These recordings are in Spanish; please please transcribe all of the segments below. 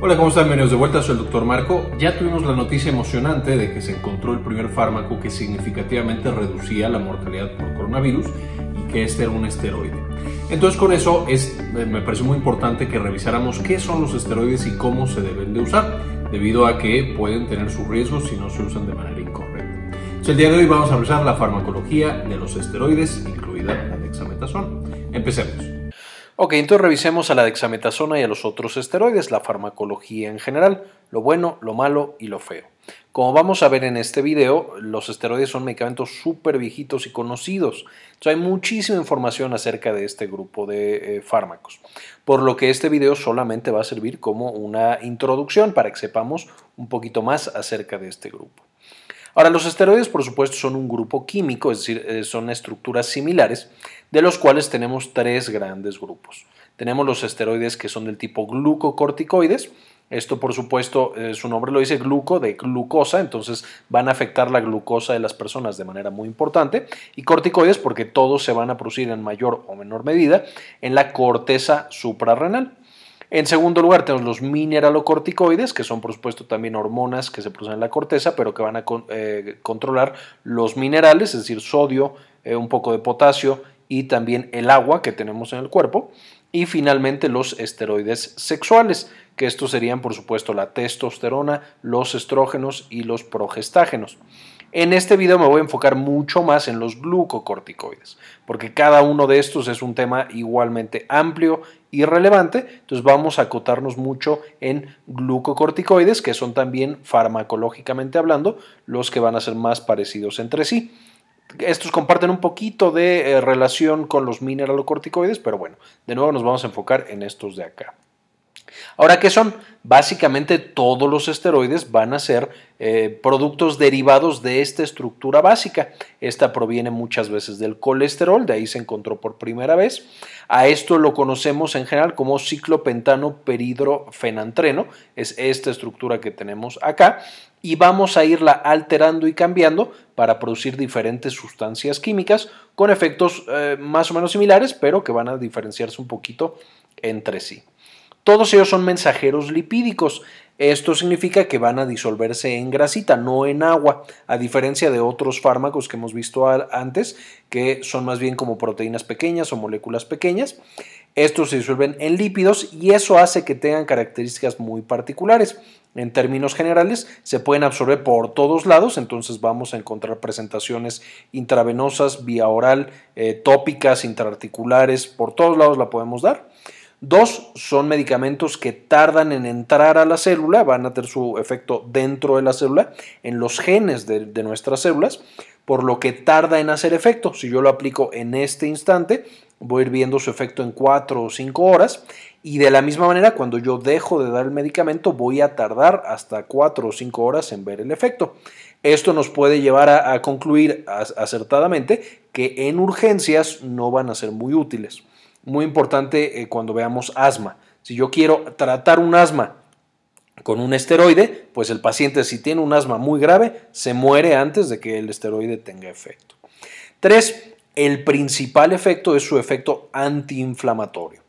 Hola, ¿cómo están? Bienvenidos de vuelta, soy el doctor Marco. Ya tuvimos la noticia emocionante de que se encontró el primer fármaco que significativamente reducía la mortalidad por coronavirus y que este era un esteroide. Entonces con eso es, eh, me parece muy importante que revisáramos qué son los esteroides y cómo se deben de usar, debido a que pueden tener sus riesgos si no se usan de manera incorrecta. Entonces el día de hoy vamos a revisar la farmacología de los esteroides, incluida la dexametasona. Empecemos. Ok, entonces revisemos a la dexametasona y a los otros esteroides, la farmacología en general, lo bueno, lo malo y lo feo. Como vamos a ver en este video, los esteroides son medicamentos súper viejitos y conocidos. Entonces hay muchísima información acerca de este grupo de eh, fármacos, por lo que este video solamente va a servir como una introducción para que sepamos un poquito más acerca de este grupo. Ahora, los esteroides, por supuesto, son un grupo químico, es decir, eh, son estructuras similares, de los cuales tenemos tres grandes grupos. Tenemos los esteroides que son del tipo glucocorticoides, esto, por supuesto, eh, su nombre lo dice gluco de glucosa, entonces van a afectar la glucosa de las personas de manera muy importante. Y corticoides, porque todos se van a producir en mayor o menor medida en la corteza suprarrenal. En segundo lugar, tenemos los mineralocorticoides, que son por supuesto también hormonas que se producen en la corteza, pero que van a eh, controlar los minerales, es decir, sodio, eh, un poco de potasio y también el agua que tenemos en el cuerpo. Y finalmente los esteroides sexuales, que estos serían por supuesto la testosterona, los estrógenos y los progestágenos. En este video me voy a enfocar mucho más en los glucocorticoides, porque cada uno de estos es un tema igualmente amplio y relevante, entonces vamos a acotarnos mucho en glucocorticoides, que son también farmacológicamente hablando los que van a ser más parecidos entre sí. Estos comparten un poquito de eh, relación con los mineralocorticoides, pero bueno, de nuevo nos vamos a enfocar en estos de acá. Ahora, ¿qué son? Básicamente todos los esteroides van a ser eh, productos derivados de esta estructura básica. Esta proviene muchas veces del colesterol, de ahí se encontró por primera vez. A esto lo conocemos en general como ciclopentano peridrofenantreno, es esta estructura que tenemos acá y vamos a irla alterando y cambiando para producir diferentes sustancias químicas con efectos eh, más o menos similares, pero que van a diferenciarse un poquito entre sí. Todos ellos son mensajeros lipídicos. Esto significa que van a disolverse en grasita, no en agua, a diferencia de otros fármacos que hemos visto antes, que son más bien como proteínas pequeñas o moléculas pequeñas. Estos se disuelven en lípidos y eso hace que tengan características muy particulares. En términos generales, se pueden absorber por todos lados, entonces vamos a encontrar presentaciones intravenosas, vía oral, eh, tópicas, intraarticulares, por todos lados la podemos dar. Dos, son medicamentos que tardan en entrar a la célula, van a tener su efecto dentro de la célula, en los genes de, nuestras células, por lo que tarda en hacer efecto. Si yo lo aplico en este instante, voy a ir viendo su efecto en cuatro o cinco horas y de la misma manera cuando yo dejo de dar el medicamento voy a tardar hasta cuatro o cinco horas en ver el efecto. Esto nos puede llevar a concluir acertadamente que en urgencias no van a ser muy útiles muy importante eh, cuando veamos asma. Si yo quiero tratar un asma con un esteroide, pues el paciente si tiene un asma muy grave se muere antes de que el esteroide tenga efecto. Tres, El principal efecto es su efecto antiinflamatorio.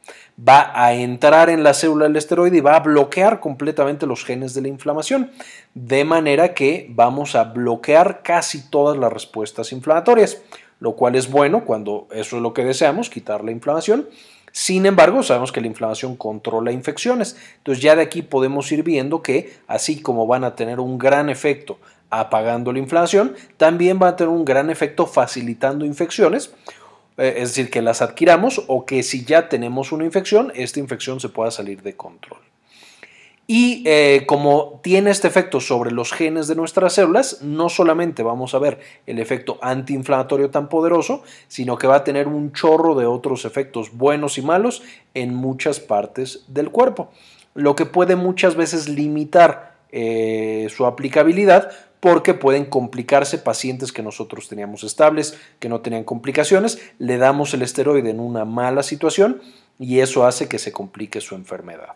Va a entrar en la célula del esteroide y va a bloquear completamente los genes de la inflamación, de manera que vamos a bloquear casi todas las respuestas inflamatorias lo cual es bueno cuando eso es lo que deseamos, quitar la inflamación. Sin embargo, sabemos que la inflamación controla infecciones. Entonces ya de aquí podemos ir viendo que así como van a tener un gran efecto apagando la inflamación, también van a tener un gran efecto facilitando infecciones, eh, es decir, que las adquiramos o que si ya tenemos una infección, esta infección se pueda salir de control. Y eh, como tiene este efecto sobre los genes de nuestras células, no solamente vamos a ver el efecto antiinflamatorio tan poderoso, sino que va a tener un chorro de otros efectos buenos y malos en muchas partes del cuerpo, lo que puede muchas veces limitar eh, su aplicabilidad porque pueden complicarse pacientes que nosotros teníamos estables, que no tenían complicaciones, le damos el esteroide en una mala situación y eso hace que se complique su enfermedad.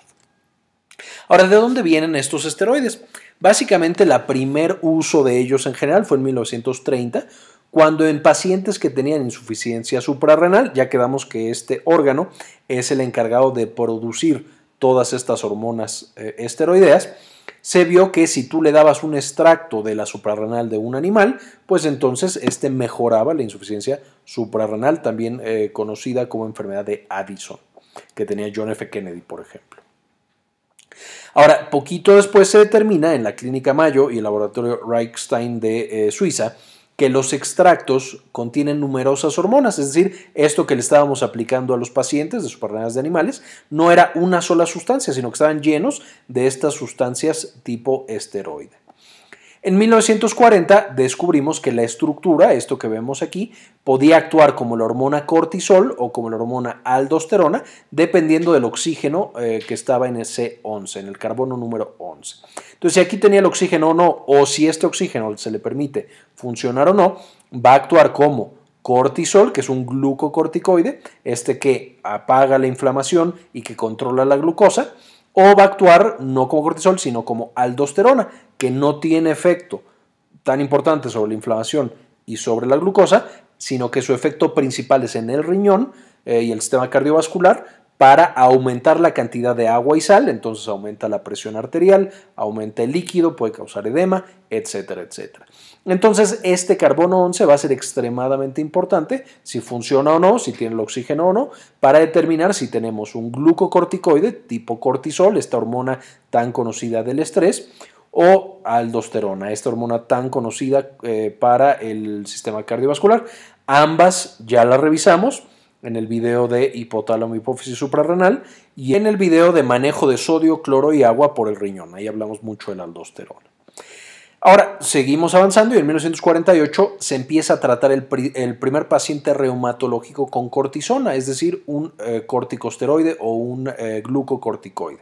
Ahora, ¿de dónde vienen estos esteroides? Básicamente, el primer uso de ellos en general fue en 1930, cuando en pacientes que tenían insuficiencia suprarrenal, ya quedamos que este órgano es el encargado de producir todas estas hormonas eh, esteroideas, se vio que si tú le dabas un extracto de la suprarrenal de un animal, pues entonces este mejoraba la insuficiencia suprarrenal, también eh, conocida como enfermedad de Addison, que tenía John F. Kennedy, por ejemplo. Ahora, poquito después se determina en la Clínica Mayo y el laboratorio Reichstein de eh, Suiza que los extractos contienen numerosas hormonas, es decir, esto que le estábamos aplicando a los pacientes de suprarrenales de animales no era una sola sustancia, sino que estaban llenos de estas sustancias tipo esteroide. En 1940 descubrimos que la estructura, esto que vemos aquí, podía actuar como la hormona cortisol o como la hormona aldosterona, dependiendo del oxígeno eh, que estaba en c 11, en el carbono número 11. Entonces, si aquí tenía el oxígeno o no, o si este oxígeno se le permite funcionar o no, va a actuar como cortisol, que es un glucocorticoide, este que apaga la inflamación y que controla la glucosa, o va a actuar no como cortisol, sino como aldosterona, que no tiene efecto tan importante sobre la inflamación y sobre la glucosa, sino que su efecto principal es en el riñón eh, y el sistema cardiovascular para aumentar la cantidad de agua y sal, entonces aumenta la presión arterial, aumenta el líquido, puede causar edema, etcétera, etcétera. Entonces, este carbono 11 va a ser extremadamente importante si funciona o no, si tiene el oxígeno o no, para determinar si tenemos un glucocorticoide tipo cortisol, esta hormona tan conocida del estrés, o aldosterona, esta hormona tan conocida eh, para el sistema cardiovascular. Ambas ya las revisamos en el video de hipotálamo hipófisis suprarrenal y en el video de manejo de sodio, cloro y agua por el riñón. Ahí hablamos mucho del aldosterona. Ahora, seguimos avanzando y en 1948 se empieza a tratar el, primer paciente reumatológico con cortisona, es decir, un eh, corticosteroide o un eh, glucocorticoide.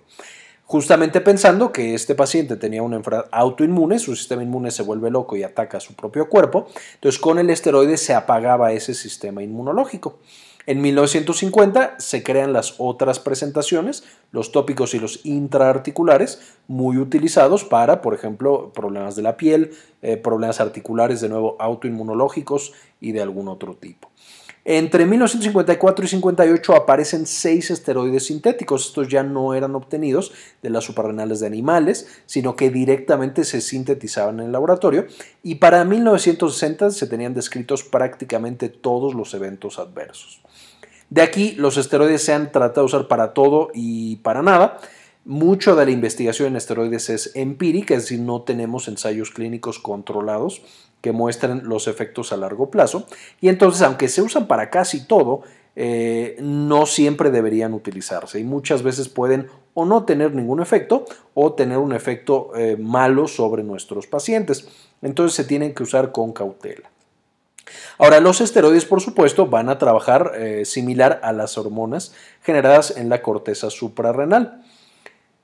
Justamente pensando que este paciente tenía una enfermedad autoinmune, su sistema inmune se vuelve loco y ataca a su propio cuerpo, entonces con el esteroide se apagaba ese sistema inmunológico. En 1950 se crean las otras presentaciones, los tópicos y los intraarticulares, muy utilizados para, por ejemplo, problemas de la piel, eh, problemas articulares, de nuevo, autoinmunológicos y de algún otro tipo. Entre 1954 y 58 aparecen seis esteroides sintéticos. Estos ya no eran obtenidos de las suprarrenales de animales, sino que directamente se sintetizaban en el laboratorio. Y para 1960 se tenían descritos prácticamente todos los eventos adversos. De aquí los esteroides se han tratado de usar para todo y para nada. Mucho de la investigación en esteroides es empírica, es decir, no tenemos ensayos clínicos controlados que muestren los efectos a largo plazo. Y entonces, aunque se usan para casi todo, eh, no siempre deberían utilizarse y muchas veces pueden o no tener ningún efecto o tener un efecto eh, malo sobre nuestros pacientes. Entonces se tienen que usar con cautela. Ahora, los esteroides, por supuesto, van a trabajar eh, similar a las hormonas generadas en la corteza suprarrenal.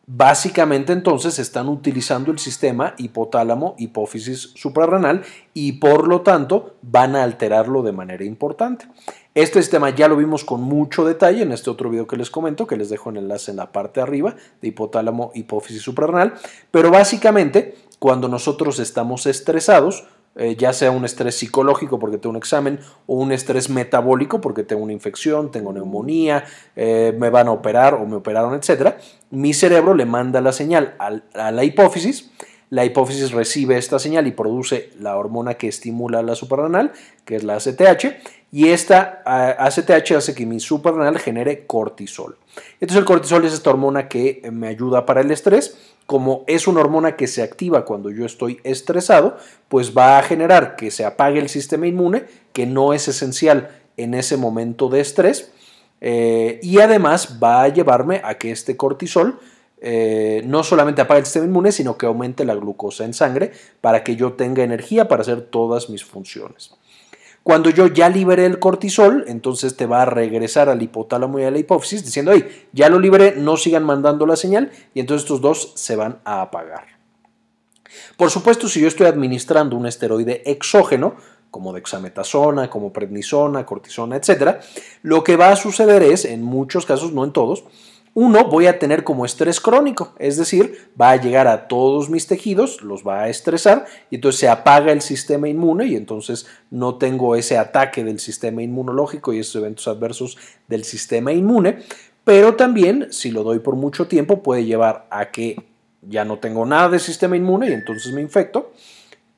Básicamente entonces están utilizando el sistema hipotálamo hipófisis suprarrenal y por lo tanto van a alterarlo de manera importante. Este sistema ya lo vimos con mucho detalle en este otro video que les comento, que les dejo el enlace en la parte arriba de hipotálamo hipófisis suprarrenal, pero básicamente cuando nosotros estamos estresados, eh, ya sea un estrés psicológico porque tengo un examen o un estrés metabólico porque tengo una infección, tengo neumonía, eh, me van a operar o me operaron, etcétera, mi cerebro le manda la señal a la hipófisis la hipófisis recibe esta señal y produce la hormona que estimula la suprarrenal, que es la ACTH, y esta ACTH hace que mi suprarrenal genere cortisol. Entonces el cortisol es esta hormona que eh, me ayuda para el estrés. Como es una hormona que se activa cuando yo estoy estresado, pues va a generar que se apague el sistema inmune, que no es esencial en ese momento de estrés, eh, y además va a llevarme a que este cortisol eh, no solamente apaga el sistema inmune, sino que aumente la glucosa en sangre para que yo tenga energía para hacer todas mis funciones. Cuando yo ya liberé el cortisol, entonces te va a regresar al hipotálamo y a la hipófisis diciendo, ahí ya lo liberé, no sigan mandando la señal y entonces estos dos se van a apagar. Por supuesto, si yo estoy administrando un esteroide exógeno, como dexametasona, como prednisona, cortisona, etcétera, lo que va a suceder es, en muchos casos, no en todos, uno, voy a tener como estrés crónico, es decir, va a llegar a todos mis tejidos, los va a estresar y entonces se apaga el sistema inmune y entonces no tengo ese ataque del sistema inmunológico y esos eventos adversos del sistema inmune. Pero también, si lo doy por mucho tiempo, puede llevar a que ya no tengo nada de sistema inmune y entonces me infecto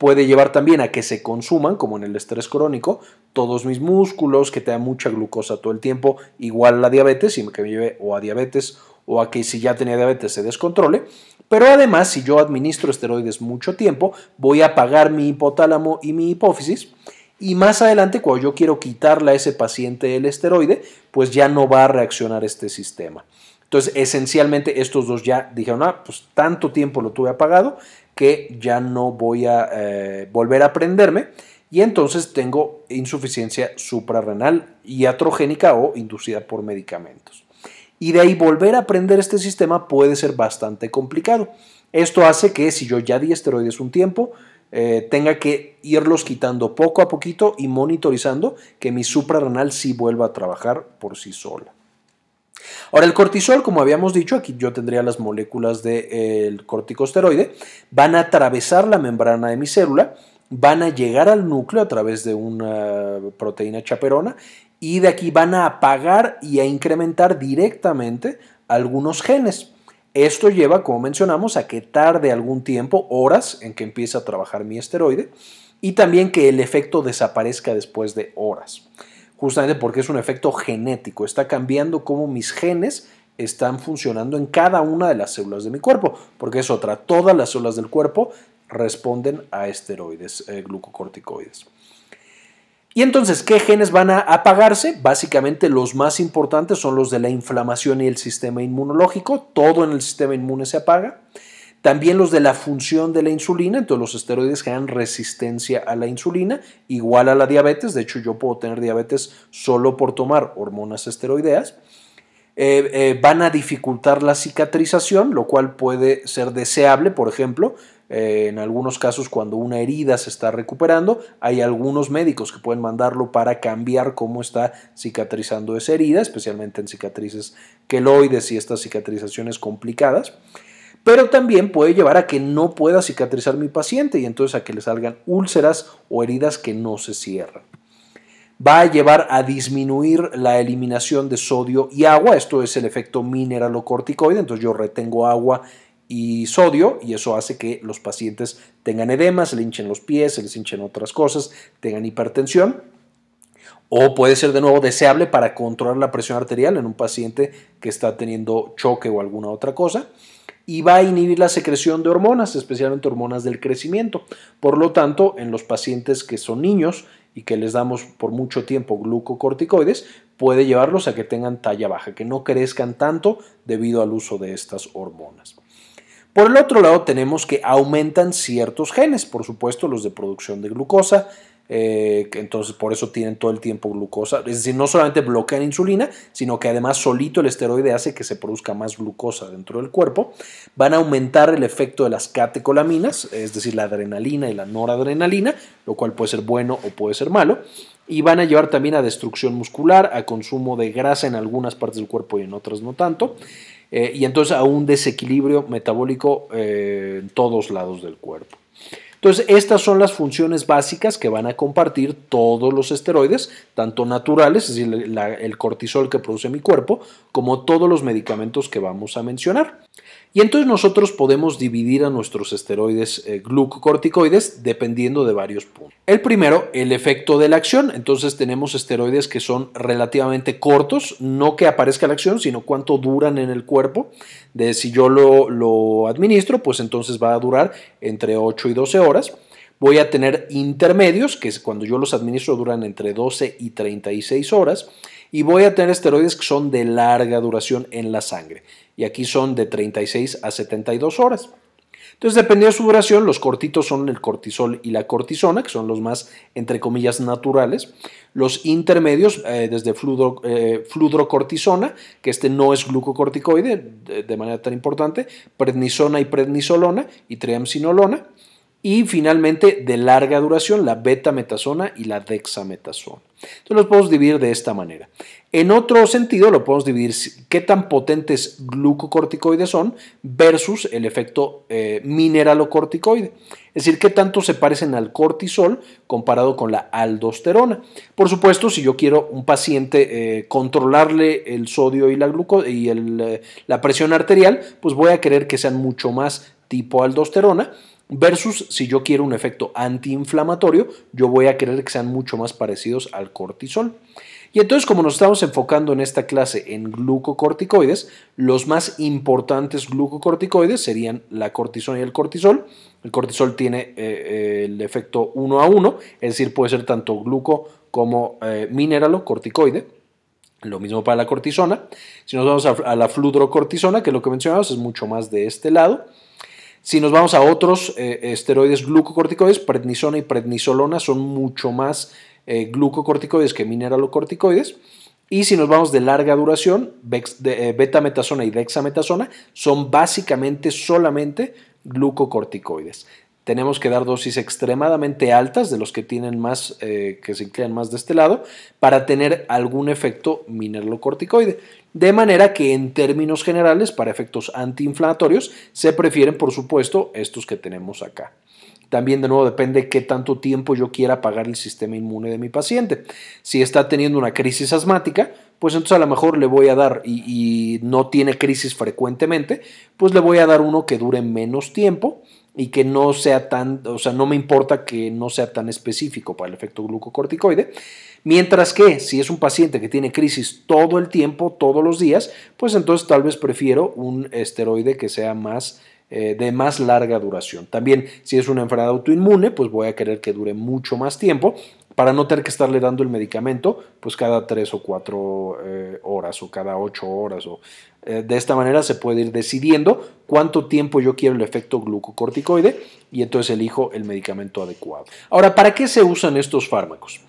puede llevar también a que se consuman, como en el estrés crónico, todos mis músculos, que te da mucha glucosa todo el tiempo, igual la diabetes, y que me lleve o a diabetes o a que si ya tenía diabetes se descontrole. Pero además, si yo administro esteroides mucho tiempo, voy a apagar mi hipotálamo y mi hipófisis. Y más adelante, cuando yo quiero quitarle a ese paciente el esteroide, pues ya no va a reaccionar este sistema. Entonces, esencialmente estos dos ya dijeron, ah, pues tanto tiempo lo tuve apagado, que ya no voy a eh, volver a prenderme y entonces tengo insuficiencia suprarrenal iatrogénica o inducida por medicamentos. Y de ahí volver a aprender este sistema puede ser bastante complicado. Esto hace que si yo ya di esteroides un tiempo, eh, tenga que irlos quitando poco a poquito y monitorizando que mi suprarrenal sí vuelva a trabajar por sí sola. Ahora, el cortisol, como habíamos dicho, aquí yo tendría las moléculas del de, van a atravesar la membrana de mi célula, van a llegar al núcleo a través de una proteína chaperona y de aquí van a apagar y a incrementar directamente algunos genes. Esto lleva, como mencionamos, a que tarde algún tiempo, horas, en que empiece a trabajar mi esteroide y también que el efecto desaparezca después de horas justamente porque es un efecto genético, está cambiando cómo mis genes están funcionando en cada una de las células de mi cuerpo, porque es otra, todas las células del cuerpo responden a esteroides, eh, glucocorticoides. Y entonces, ¿qué genes van a apagarse? Básicamente los más importantes son los de la inflamación y el sistema inmunológico. Todo en el sistema inmune se apaga. También los de la función de la insulina, entonces los esteroides generan resistencia a la insulina, igual a la diabetes, de hecho yo puedo tener diabetes solo por tomar hormonas esteroideas. Eh, eh, van a dificultar la cicatrización, lo cual puede ser deseable, por ejemplo, eh, en algunos casos cuando una herida se está recuperando, hay algunos médicos que pueden mandarlo para cambiar cómo está cicatrizando esa herida, especialmente en cicatrices queloides y estas cicatrizaciones complicadas pero también puede llevar a que no pueda cicatrizar mi paciente y entonces a que le salgan úlceras o heridas que no se cierran. Va a llevar a disminuir la eliminación de sodio y agua, esto es el efecto mineralocorticoide, entonces yo retengo agua y sodio y eso hace que los pacientes tengan edemas, se le hinchen los pies, se les hinchen otras cosas, tengan hipertensión. O puede ser de nuevo deseable para controlar la presión arterial en un paciente que está teniendo choque o alguna otra cosa y va a inhibir la secreción de hormonas, especialmente hormonas del crecimiento. Por lo tanto, en los pacientes que son niños y que les damos por mucho tiempo glucocorticoides, puede llevarlos a que tengan talla baja, que no crezcan tanto debido al uso de estas hormonas. Por el otro lado, tenemos que aumentan ciertos genes, por supuesto los de producción de glucosa, eh, entonces por eso tienen todo el tiempo glucosa. Es decir, no solamente bloquean insulina, sino que además solito el esteroide hace que se produzca más glucosa dentro del cuerpo. Van a aumentar el efecto de las catecolaminas, es decir, la adrenalina y la noradrenalina, lo cual puede ser bueno o puede ser malo. Y van a llevar también a destrucción muscular, a consumo de grasa en algunas partes del cuerpo y en otras no tanto. Eh, y entonces a un desequilibrio metabólico eh, en todos lados del cuerpo. Entonces, estas son las funciones básicas que van a compartir todos los esteroides, tanto naturales, es decir, el cortisol que produce mi cuerpo, como todos los medicamentos que vamos a mencionar. Y entonces nosotros podemos dividir a nuestros esteroides eh, glucocorticoides dependiendo de varios puntos. El primero, el efecto de la acción. Entonces tenemos esteroides que son relativamente cortos, no que aparezca la acción, sino cuánto duran en el cuerpo. De si yo lo, lo administro, pues entonces va a durar entre 8 y 12 horas. Voy a tener intermedios, que cuando yo los administro duran entre 12 y 36 horas. Y voy a tener esteroides que son de larga duración en la sangre y aquí son de 36 a 72 horas. Entonces, dependiendo de su duración, los cortitos son el cortisol y la cortisona, que son los más, entre comillas, naturales. Los intermedios, eh, desde fludrocortisona, eh, que este no es glucocorticoide de, manera tan importante, prednisona y prednisolona y triamcinolona y finalmente de larga duración, la betametasona y la dexametasona. Entonces los podemos dividir de esta manera. En otro sentido, lo podemos dividir qué tan potentes glucocorticoides son versus el efecto eh, mineralocorticoide. Es decir, qué tanto se parecen al cortisol comparado con la aldosterona. Por supuesto, si yo quiero un paciente eh, controlarle el sodio y, la, y eh, la presión arterial, pues voy a querer que sean mucho más tipo aldosterona Versus si yo quiero un efecto antiinflamatorio, yo voy a querer que sean mucho más parecidos al cortisol. Y entonces, como nos estamos enfocando en esta clase en glucocorticoides, los más importantes glucocorticoides serían la cortisona y el cortisol. El cortisol tiene eh, eh, el efecto 1 a 1, es decir, puede ser tanto gluco como eh, mineralo corticoide. Lo mismo para la cortisona. Si nos vamos a, la fludrocortisona, que es lo que mencionamos, es mucho más de este lado. Si nos vamos a otros eh, esteroides glucocorticoides, prednisona y prednisolona son mucho más eh, glucocorticoides que mineralocorticoides. Y si nos vamos de larga duración, eh, betametasona y dexametasona son básicamente solamente glucocorticoides tenemos que dar dosis extremadamente altas de los que tienen más, eh, que se inclinan más de este lado, para tener algún efecto mineralocorticoide. De manera que en términos generales, para efectos antiinflamatorios, se prefieren, por supuesto, estos que tenemos acá. También de nuevo depende qué tanto tiempo yo quiera apagar el sistema inmune de mi paciente. Si está teniendo una crisis asmática, pues entonces a lo mejor le voy a dar y, y, no tiene crisis frecuentemente, pues le voy a dar uno que dure menos tiempo y que no sea tan, o sea, no me importa que no sea tan específico para el efecto glucocorticoide. Mientras que si es un paciente que tiene crisis todo el tiempo, todos los días, pues entonces tal vez prefiero un esteroide que sea más eh, de más larga duración. También si es una enfermedad autoinmune, pues voy a querer que dure mucho más tiempo para no tener que estarle dando el medicamento pues cada tres o cuatro eh, horas o cada ocho horas o eh, de esta manera se puede ir decidiendo cuánto tiempo yo quiero el efecto glucocorticoide y entonces elijo el medicamento adecuado. Ahora, ¿para qué se usan estos fármacos?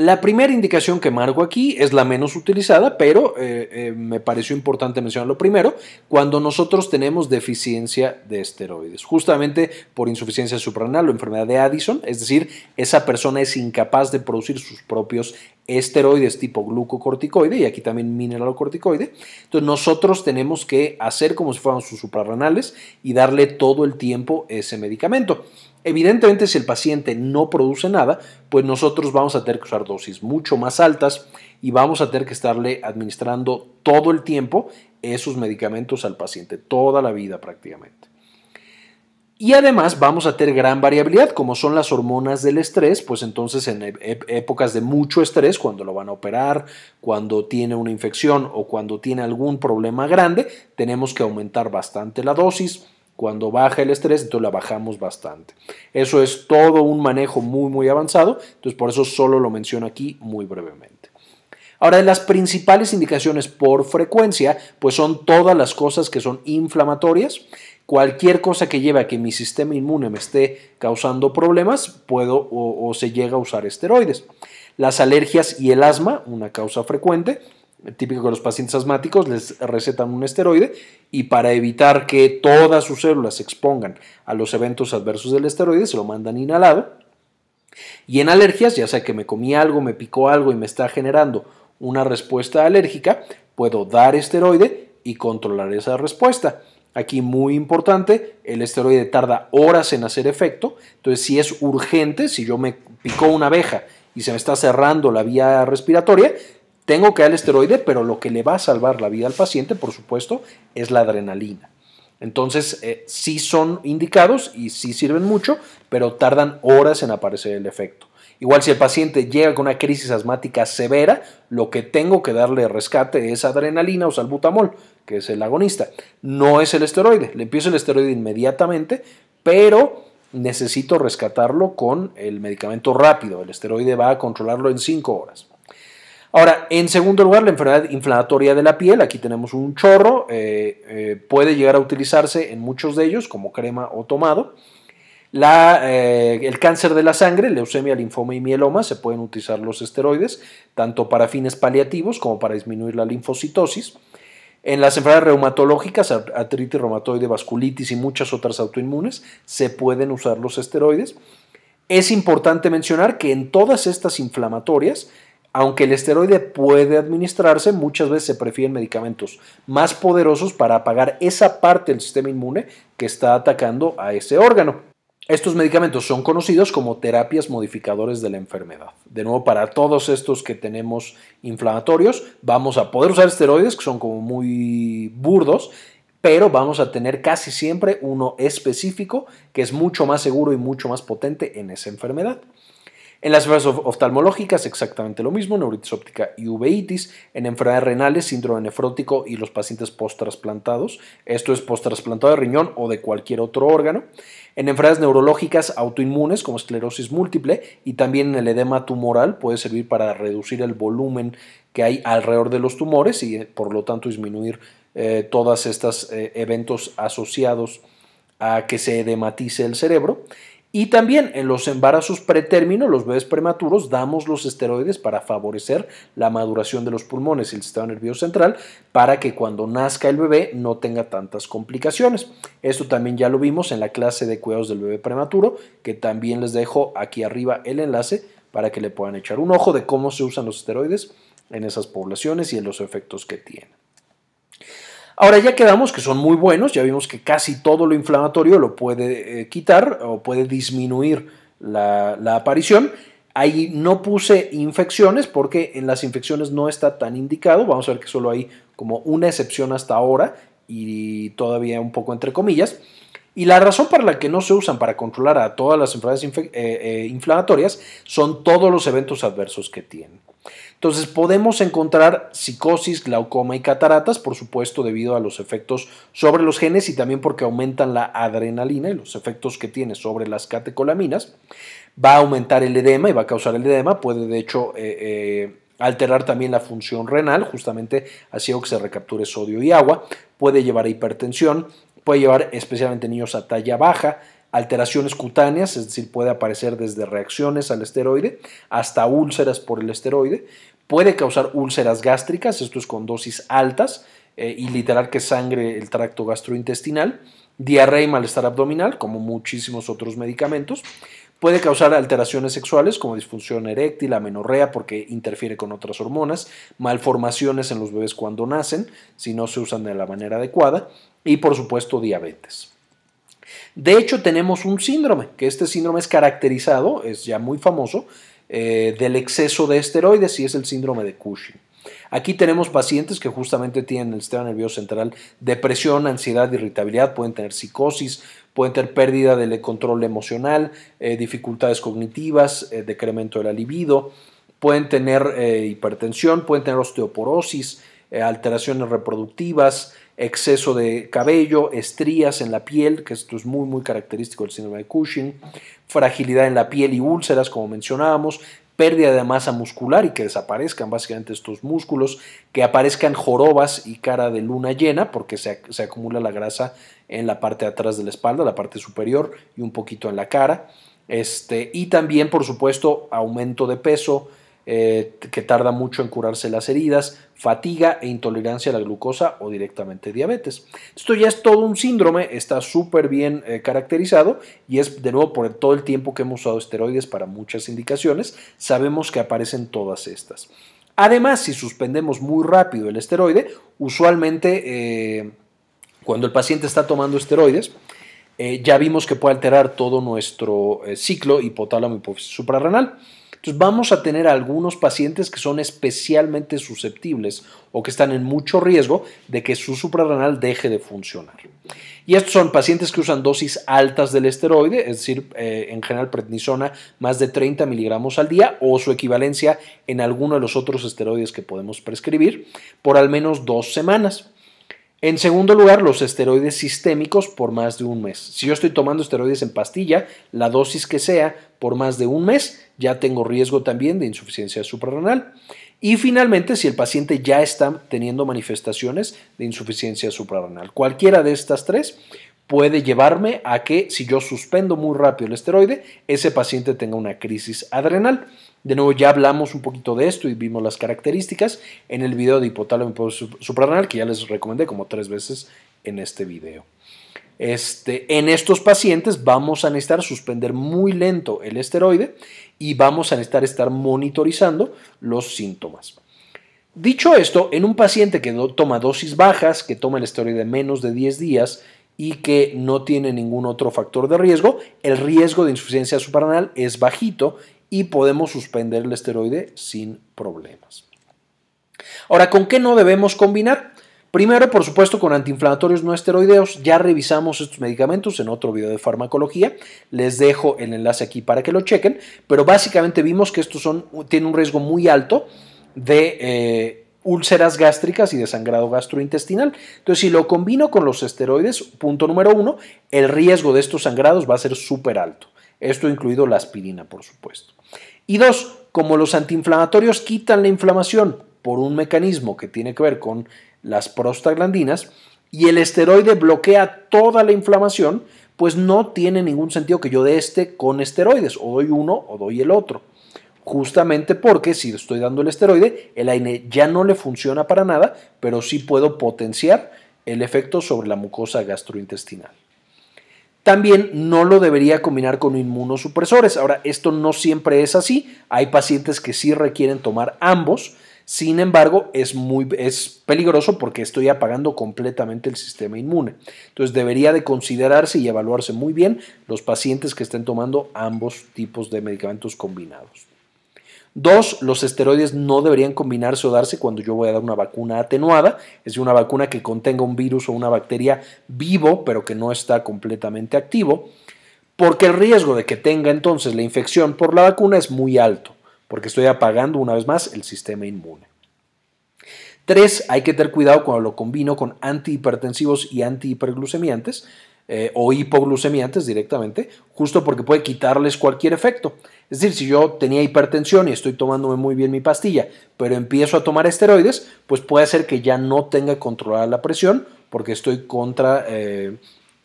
La primera indicación que marco aquí es la menos utilizada, pero eh, eh, me pareció importante mencionarlo primero, cuando nosotros tenemos deficiencia de esteroides, justamente por insuficiencia suprarrenal o enfermedad de Addison, es decir, esa persona es incapaz de producir sus propios esteroides tipo glucocorticoide y aquí también mineralocorticoide. Entonces nosotros tenemos que hacer como si fuéramos sus suprarrenales y darle todo el tiempo ese medicamento. Evidentemente, si el paciente no produce nada, pues nosotros vamos a tener que usar dosis mucho más altas y vamos a tener que estarle administrando todo el tiempo esos medicamentos al paciente, toda la vida prácticamente. Y además vamos a tener gran variabilidad, como son las hormonas del estrés, pues entonces en épocas de mucho estrés, cuando lo van a operar, cuando tiene una infección o cuando tiene algún problema grande, tenemos que aumentar bastante la dosis cuando baja el estrés, entonces la bajamos bastante. Eso es todo un manejo muy, muy avanzado. Entonces, por eso solo lo menciono aquí muy brevemente. Ahora, las principales indicaciones por frecuencia, pues son todas las cosas que son inflamatorias. Cualquier cosa que lleve a que mi sistema inmune me esté causando problemas, puedo o, o se llega a usar esteroides. Las alergias y el asma, una causa frecuente típico de los pacientes asmáticos les recetan un esteroide y para evitar que todas sus células se expongan a los eventos adversos del esteroide, se lo mandan inhalado. Y en alergias, ya sea que me comí algo, me picó algo y me está generando una respuesta alérgica, puedo dar esteroide y controlar esa respuesta. Aquí muy importante, el esteroide tarda horas en hacer efecto, entonces si es urgente, si yo me picó una abeja y se me está cerrando la vía respiratoria, tengo que dar el esteroide, pero lo que le va a salvar la vida al paciente, por supuesto, es la adrenalina. Entonces, eh, sí son indicados y sí sirven mucho, pero tardan horas en aparecer el efecto. Igual si el paciente llega con una crisis asmática severa, lo que tengo que darle rescate es adrenalina o salbutamol, que es el agonista. No es el esteroide, le empiezo el esteroide inmediatamente, pero necesito rescatarlo con el medicamento rápido. El esteroide va a controlarlo en 5 horas. Ahora, en segundo lugar, la enfermedad inflamatoria de la piel. Aquí tenemos un chorro. Eh, eh, puede llegar a utilizarse en muchos de ellos como crema o tomado. Eh, el cáncer de la sangre, leucemia, linfoma y mieloma, se pueden utilizar los esteroides tanto para fines paliativos como para disminuir la linfocitosis. En las enfermedades reumatológicas, artritis reumatoide, vasculitis y muchas otras autoinmunes, se pueden usar los esteroides. Es importante mencionar que en todas estas inflamatorias aunque el esteroide puede administrarse, muchas veces se prefieren medicamentos más poderosos para apagar esa parte del sistema inmune que está atacando a ese órgano. Estos medicamentos son conocidos como terapias modificadores de la enfermedad. De nuevo, para todos estos que tenemos inflamatorios, vamos a poder usar esteroides que son como muy burdos, pero vamos a tener casi siempre uno específico que es mucho más seguro y mucho más potente en esa enfermedad. En las enfermedades oftalmológicas, exactamente lo mismo, neuritis óptica y uveitis. En enfermedades renales, síndrome nefrótico y los pacientes post-trasplantados. Esto es post-trasplantado de riñón o de cualquier otro órgano. En enfermedades neurológicas autoinmunes, como esclerosis múltiple, y también en el edema tumoral, puede servir para reducir el volumen que hay alrededor de los tumores y, eh, por lo tanto, disminuir eh, todos estos eh, eventos asociados a que se edematice el cerebro y también en los embarazos pretérminos, los bebés prematuros, damos los esteroides para favorecer la maduración de los pulmones y el sistema nervioso central para que cuando nazca el bebé no tenga tantas complicaciones. Esto también ya lo vimos en la clase de cuidados del bebé prematuro, que también les dejo aquí arriba el enlace para que le puedan echar un ojo de cómo se usan los esteroides en esas poblaciones y en los efectos que tienen. Ahora ya quedamos que son muy buenos, ya vimos que casi todo lo inflamatorio lo puede eh, quitar o puede disminuir la, aparición. Ahí no puse infecciones porque en las infecciones no está tan indicado. Vamos a ver que solo hay como una excepción hasta ahora y todavía un poco entre comillas. Y la razón para la que no se usan para controlar a todas las enfermedades eh, eh, inflamatorias son todos los eventos adversos que tienen. Entonces podemos encontrar psicosis, glaucoma y cataratas, por supuesto, debido a los efectos sobre los genes y también porque aumentan la adrenalina y los efectos que tiene sobre las catecolaminas. Va a aumentar el edema y va a causar el edema, puede de hecho eh, eh, alterar también la función renal, justamente haciendo que se recapture sodio y agua, puede llevar a hipertensión, puede llevar especialmente niños a talla baja, alteraciones cutáneas, es decir, puede aparecer desde reacciones al esteroide hasta úlceras por el esteroide, puede causar úlceras gástricas, esto es con dosis altas eh, y literal que sangre el tracto gastrointestinal, diarrea y malestar abdominal, como muchísimos otros medicamentos, Puede causar alteraciones sexuales como disfunción eréctil, amenorrea porque interfiere con otras hormonas, malformaciones en los bebés cuando nacen si no se usan de la manera adecuada y por supuesto diabetes. De hecho, tenemos un síndrome, que este síndrome es caracterizado, es ya muy famoso, eh, del exceso de esteroides y es el síndrome de Cushing. Aquí tenemos pacientes que justamente tienen el sistema nervioso central depresión, ansiedad, irritabilidad, pueden tener psicosis, pueden tener pérdida del control emocional, eh, dificultades cognitivas, eh, decremento de la libido, pueden tener hipertensión, pueden tener osteoporosis, alteraciones reproductivas, exceso de cabello, estrías en la piel, que esto es muy, muy característico del síndrome de Cushing, fragilidad en la piel y úlceras, como mencionábamos, pérdida de masa muscular y que desaparezcan básicamente estos músculos, que aparezcan jorobas y cara de luna llena porque se, acumula la grasa en la parte de atrás de la espalda, la parte superior y un poquito en la cara. Este, y también, por supuesto, aumento de peso, eh, que tarda mucho en curarse las heridas, fatiga e intolerancia a la glucosa o directamente diabetes. Esto ya es todo un síndrome, está súper bien eh, caracterizado y es de nuevo por todo el tiempo que hemos usado esteroides para muchas indicaciones, sabemos que aparecen todas estas. Además, si suspendemos muy rápido el esteroide, usualmente eh, cuando el paciente está tomando esteroides, ya vimos que puede alterar todo nuestro ciclo hipotálamo suprarrenal vamos a tener algunos pacientes que son especialmente susceptibles o que están en mucho riesgo de que su suprarrenal deje de funcionar. Y estos son pacientes que usan dosis altas del esteroide, es decir, eh, en general prednisona más de 30 miligramos al día o su equivalencia en alguno de los otros esteroides que podemos prescribir por al menos dos semanas. En segundo lugar, los esteroides sistémicos por más de un mes. Si yo estoy tomando esteroides en pastilla, la dosis que sea, por más de un mes, ya tengo riesgo también de insuficiencia suprarrenal. Y finalmente, si el paciente ya está teniendo manifestaciones de insuficiencia suprarrenal. Cualquiera de estas tres puede llevarme a que si yo suspendo muy rápido el esteroide, ese paciente tenga una crisis adrenal. De nuevo, ya hablamos un poquito de esto y vimos las características en el video de hipotálamo suprarrenal que ya les recomendé como tres veces en este video. Este, en estos pacientes vamos a necesitar suspender muy lento el esteroide y vamos a necesitar estar monitorizando los síntomas. Dicho esto, en un paciente que toma dosis bajas, que toma el esteroide menos de 10 días y que no tiene ningún otro factor de riesgo, el riesgo de insuficiencia suprarrenal es bajito y podemos suspender el esteroide sin problemas. Ahora, ¿con qué no debemos combinar? Primero, por supuesto, con antiinflamatorios no esteroideos. Ya revisamos estos medicamentos en otro video de farmacología. Les dejo el enlace aquí para que lo chequen. Pero básicamente vimos que estos son, tienen un riesgo muy alto de eh, úlceras gástricas y de sangrado gastrointestinal. Entonces, si lo combino con los esteroides, punto número uno, el riesgo de estos sangrados va a ser súper alto. Esto incluido la aspirina, por supuesto. Y dos, como los antiinflamatorios quitan la inflamación por un mecanismo que tiene que ver con las prostaglandinas y el esteroide bloquea toda la inflamación, pues no tiene ningún sentido que yo dé este con esteroides, o doy uno o doy el otro. Justamente porque si estoy dando el esteroide, el AINE ya no le funciona para nada, pero sí puedo potenciar el efecto sobre la mucosa gastrointestinal. También no lo debería combinar con inmunosupresores. Ahora, esto no siempre es así. Hay pacientes que sí requieren tomar ambos. Sin embargo, es, muy, es peligroso porque estoy apagando completamente el sistema inmune. Entonces, debería de considerarse y evaluarse muy bien los pacientes que estén tomando ambos tipos de medicamentos combinados. Dos, los esteroides no deberían combinarse o darse cuando yo voy a dar una vacuna atenuada, es decir, una vacuna que contenga un virus o una bacteria vivo, pero que no está completamente activo, porque el riesgo de que tenga entonces la infección por la vacuna es muy alto, porque estoy apagando una vez más el sistema inmune. Tres, hay que tener cuidado cuando lo combino con antihipertensivos y antihiperglucemiantes, eh, o hipoglucemiantes directamente, justo porque puede quitarles cualquier efecto. Es decir, si yo tenía hipertensión y estoy tomándome muy bien mi pastilla, pero empiezo a tomar esteroides, pues puede ser que ya no tenga controlada la presión porque estoy contra, eh,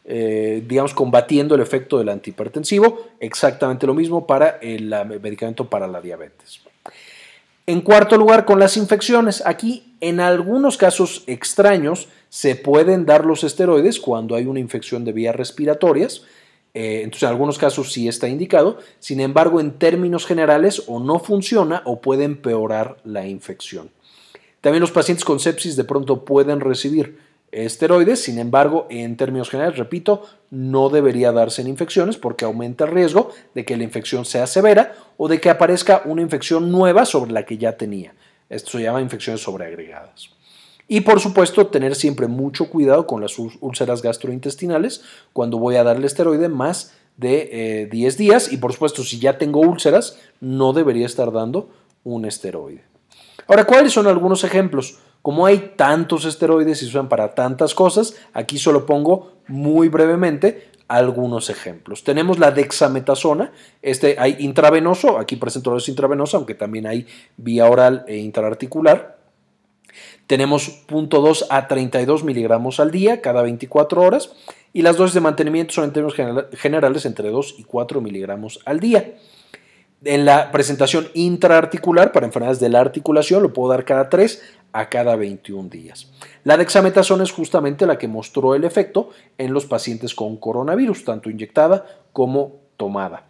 eh, digamos, combatiendo el efecto del antihipertensivo. Exactamente lo mismo para el medicamento para la diabetes. En cuarto lugar, con las infecciones. Aquí, en algunos casos extraños, se pueden dar los esteroides cuando hay una infección de vías respiratorias. Eh, entonces, en algunos casos sí está indicado. Sin embargo, en términos generales, o no funciona o puede empeorar la infección. También los pacientes con sepsis de pronto pueden recibir esteroides, sin embargo, en términos generales, repito, no debería darse en infecciones porque aumenta el riesgo de que la infección sea severa o de que aparezca una infección nueva sobre la que ya tenía. Esto se llama infecciones sobreagregadas. Y por supuesto, tener siempre mucho cuidado con las úlceras gastrointestinales cuando voy a darle esteroide más de 10 eh, días. Y por supuesto, si ya tengo úlceras, no debería estar dando un esteroide. Ahora, ¿cuáles son algunos ejemplos? Como hay tantos esteroides y se usan para tantas cosas, aquí solo pongo muy brevemente algunos ejemplos. Tenemos la dexametasona, este hay intravenoso, aquí presento los intravenosos, aunque también hay vía oral e intraarticular. Tenemos 0.2 a 32 miligramos al día cada 24 horas y las dosis de mantenimiento son en términos generales entre 2 y 4 miligramos al día. En la presentación intraarticular para enfermedades de la articulación lo puedo dar cada 3 a cada 21 días. La dexametasona es justamente la que mostró el efecto en los pacientes con coronavirus, tanto inyectada como tomada.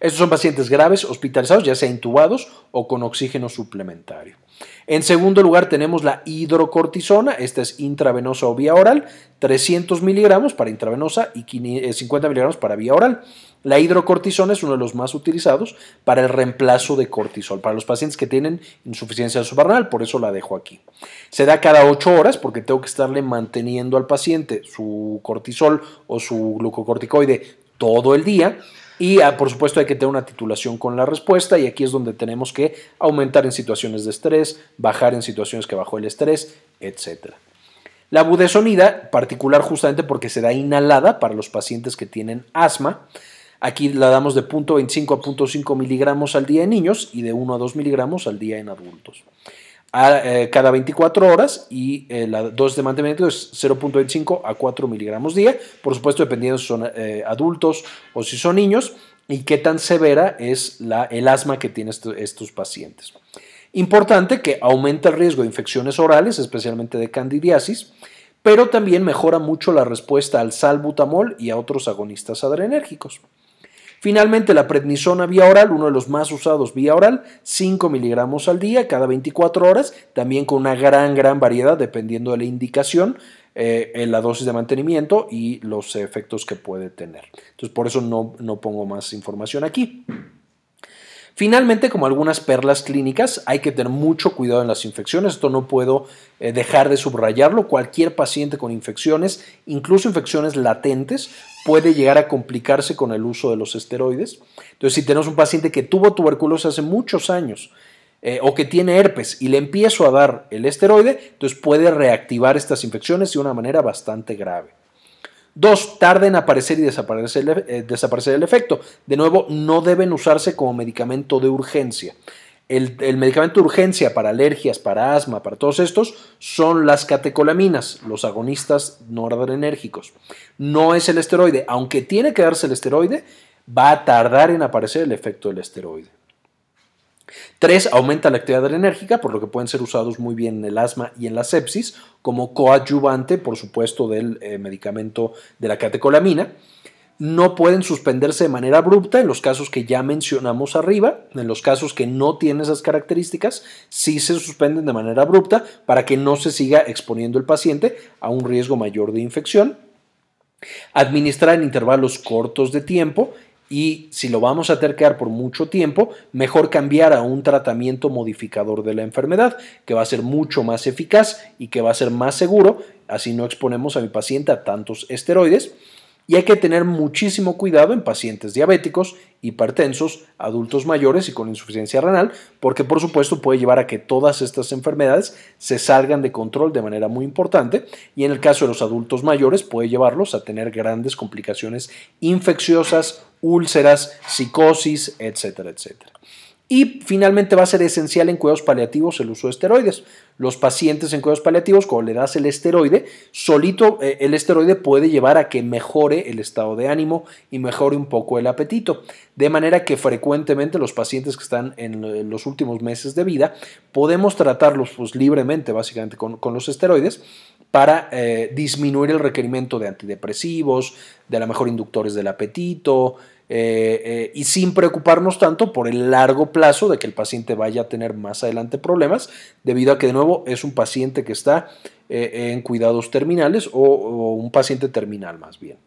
Estos son pacientes graves, hospitalizados, ya sea intubados o con oxígeno suplementario. En segundo lugar tenemos la hidrocortisona, esta es intravenosa o vía oral, 300 miligramos para intravenosa y 50 eh, miligramos para vía oral. La hidrocortisona es uno de los más utilizados para el reemplazo de cortisol, para los pacientes que tienen insuficiencia subarnal por eso la dejo aquí. Se da cada 8 horas porque tengo que estarle manteniendo al paciente su cortisol o su glucocorticoide todo el día y ah, por supuesto hay que tener una titulación con la respuesta y aquí es donde tenemos que aumentar en situaciones de estrés, bajar en situaciones que bajó el estrés, etc. La budesonida, particular justamente porque se da inhalada para los pacientes que tienen asma. Aquí la damos de 0.25 a 0.5 miligramos al día en niños y de 1 a 2 miligramos al día en adultos a, eh, cada 24 horas y eh, la dosis de mantenimiento es 0.25 a 4 miligramos día, por supuesto dependiendo si son eh, adultos o si son niños y qué tan severa es el asma que tienen estos pacientes. Importante que aumenta el riesgo de infecciones orales, especialmente de candidiasis, pero también mejora mucho la respuesta al salbutamol y a otros agonistas adrenérgicos. Finalmente, la prednisona vía oral, uno de los más usados vía oral, 5 miligramos al día, cada 24 horas, también con una gran, gran variedad, dependiendo de la indicación, eh, en la dosis de mantenimiento y los efectos que puede tener. Entonces, por eso no pongo más información aquí. Finalmente, como algunas perlas clínicas, hay que tener mucho cuidado en las infecciones. Esto no puedo eh, dejar de subrayarlo. Cualquier paciente con infecciones, incluso infecciones latentes, puede llegar a complicarse con el uso de los esteroides. Entonces, si tenemos un paciente que tuvo tuberculosis hace muchos años, eh, o que tiene herpes y le empiezo a dar el esteroide, entonces puede reactivar estas infecciones de una manera bastante grave. Dos, tarda en aparecer y desaparecer el, eh, desaparecer el efecto. De nuevo, no deben usarse como medicamento de urgencia. El, el, medicamento de urgencia para alergias, para asma, para todos estos, son las catecolaminas, los agonistas noradrenérgicos. No es el esteroide, aunque tiene que darse el esteroide, va a tardar en aparecer el efecto del esteroide. Tres, aumenta la actividad adrenérgica, por lo que pueden ser usados muy bien en el asma y en la sepsis, como coadyuvante, por supuesto, del eh, medicamento de la catecolamina. No pueden suspenderse de manera abrupta en los casos que ya mencionamos arriba. En los casos que no tienen esas características, sí se suspenden de manera abrupta para que no se siga exponiendo el paciente a un riesgo mayor de infección. Administrar en intervalos cortos de tiempo y si lo vamos a terquear por mucho tiempo, mejor cambiar a un tratamiento modificador de la enfermedad, que va a ser mucho más eficaz y que va a ser más seguro, así no exponemos a mi paciente a tantos esteroides. Y hay que tener muchísimo cuidado en pacientes diabéticos, hipertensos, adultos mayores y con insuficiencia renal, porque por supuesto puede llevar a que todas estas enfermedades se salgan de control de manera muy importante y en el caso de los adultos mayores puede llevarlos a tener grandes complicaciones infecciosas úlceras, psicosis, etcétera, etcétera. Y finalmente va a ser esencial en cuidados paliativos el uso de esteroides. Los pacientes en cuidados paliativos, cuando le das el esteroide, solito eh, el esteroide puede llevar a que mejore el estado de ánimo y mejore un poco el apetito. De manera que frecuentemente los pacientes que están en eh, los últimos meses de vida podemos tratarlos pues, libremente, básicamente con, los esteroides, para eh, disminuir el requerimiento de antidepresivos, de la mejor inductores del apetito, eh, y sin preocuparnos tanto por el largo plazo de que el paciente vaya a tener más adelante problemas, debido a que de nuevo es un paciente que está eh, en cuidados terminales o, un paciente terminal más bien.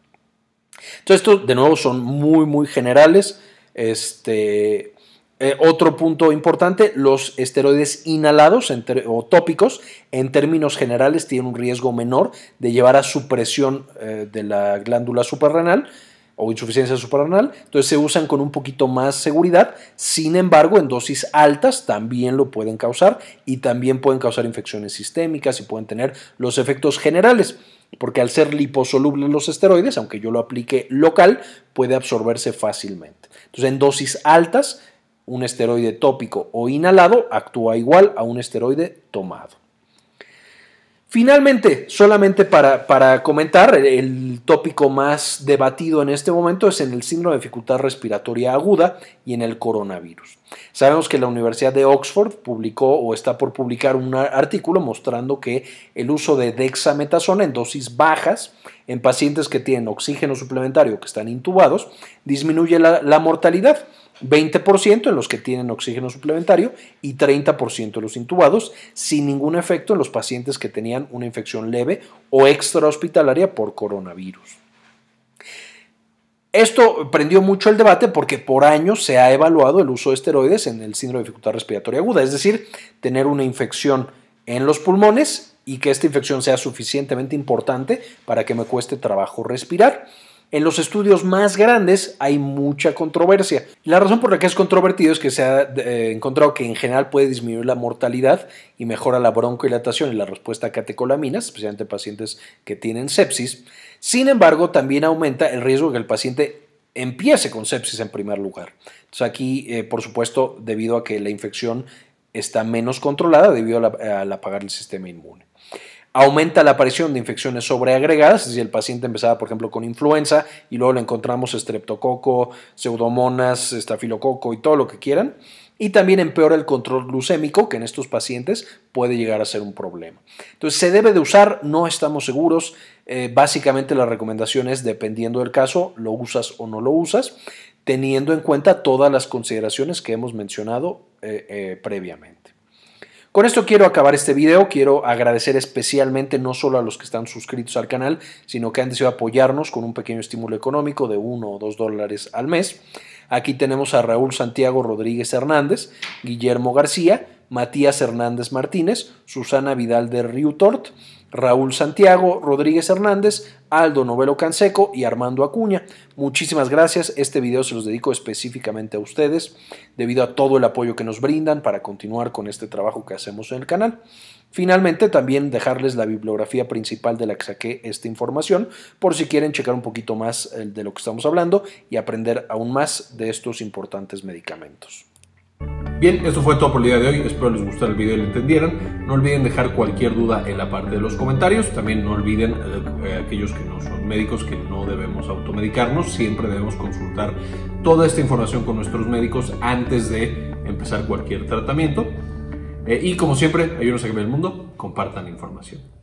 Entonces, estos de nuevo son muy, muy generales. Este, eh, otro punto importante, los esteroides inhalados o tópicos en términos generales tienen un riesgo menor de llevar a supresión de la glándula suprarrenal o insuficiencia suprarrenal, entonces se usan con un poquito más seguridad, sin embargo en dosis altas también lo pueden causar y también pueden causar infecciones sistémicas y pueden tener los efectos generales, porque al ser liposolubles los esteroides, aunque yo lo aplique local, puede absorberse fácilmente. Entonces en dosis altas, un esteroide tópico o inhalado actúa igual a un esteroide tomado. Finalmente, solamente para, comentar, el, tópico más debatido en este momento es en el síndrome de dificultad respiratoria aguda y en el coronavirus. Sabemos que la Universidad de Oxford publicó o está por publicar un artículo mostrando que el uso de dexametasona en dosis bajas en pacientes que tienen oxígeno suplementario que están intubados disminuye la mortalidad. 20% en los que tienen oxígeno suplementario y 30% en los intubados, sin ningún efecto en los pacientes que tenían una infección leve o extrahospitalaria por coronavirus. Esto prendió mucho el debate porque por años se ha evaluado el uso de esteroides en el síndrome de dificultad respiratoria aguda, es decir, tener una infección en los pulmones y que esta infección sea suficientemente importante para que me cueste trabajo respirar. En los estudios más grandes hay mucha controversia. La razón por la que es controvertido es que se ha eh, encontrado que en general puede disminuir la mortalidad y mejora la broncohilatación y la respuesta a catecolaminas, especialmente pacientes que tienen sepsis. Sin embargo, también aumenta el riesgo de que el paciente empiece con sepsis en primer lugar. aquí, eh, por supuesto, debido a que la infección está menos controlada debido la, al apagar el sistema inmune aumenta la aparición de infecciones sobreagregadas, si el paciente empezaba, por ejemplo, con influenza y luego le encontramos estreptococo, pseudomonas, estafilococo y todo lo que quieran. Y también empeora el control glucémico, que en estos pacientes puede llegar a ser un problema. Entonces, se debe de usar, no estamos seguros. Eh, básicamente, la recomendación es, dependiendo del caso, lo usas o no lo usas, teniendo en cuenta todas las consideraciones que hemos mencionado eh, eh, previamente. Con esto quiero acabar este video, quiero agradecer especialmente no solo a los que están suscritos al canal, sino que han decidido apoyarnos con un pequeño estímulo económico de 1 o 2 dólares al mes. Aquí tenemos a Raúl Santiago Rodríguez Hernández, Guillermo García, Matías Hernández Martínez, Susana Vidal de Riutort, Raúl Santiago, Rodríguez Hernández, Aldo Novelo Canseco y Armando Acuña. Muchísimas gracias. Este video se los dedico específicamente a ustedes, debido a todo el apoyo que nos brindan para continuar con este trabajo que hacemos en el canal. Finalmente, también dejarles la bibliografía principal de la que saqué esta información, por si quieren checar un poquito más eh, de lo que estamos hablando y aprender aún más de estos importantes medicamentos. Bien, esto fue todo por el día de hoy. Espero les gustó el video y lo entendieran. No olviden dejar cualquier duda en la parte de los comentarios. También no olviden eh, eh, aquellos que no son médicos que no debemos automedicarnos. Siempre debemos consultar toda esta información con nuestros médicos antes de empezar cualquier tratamiento. Eh, y como siempre, ayúdense a cambiar el mundo. Compartan información.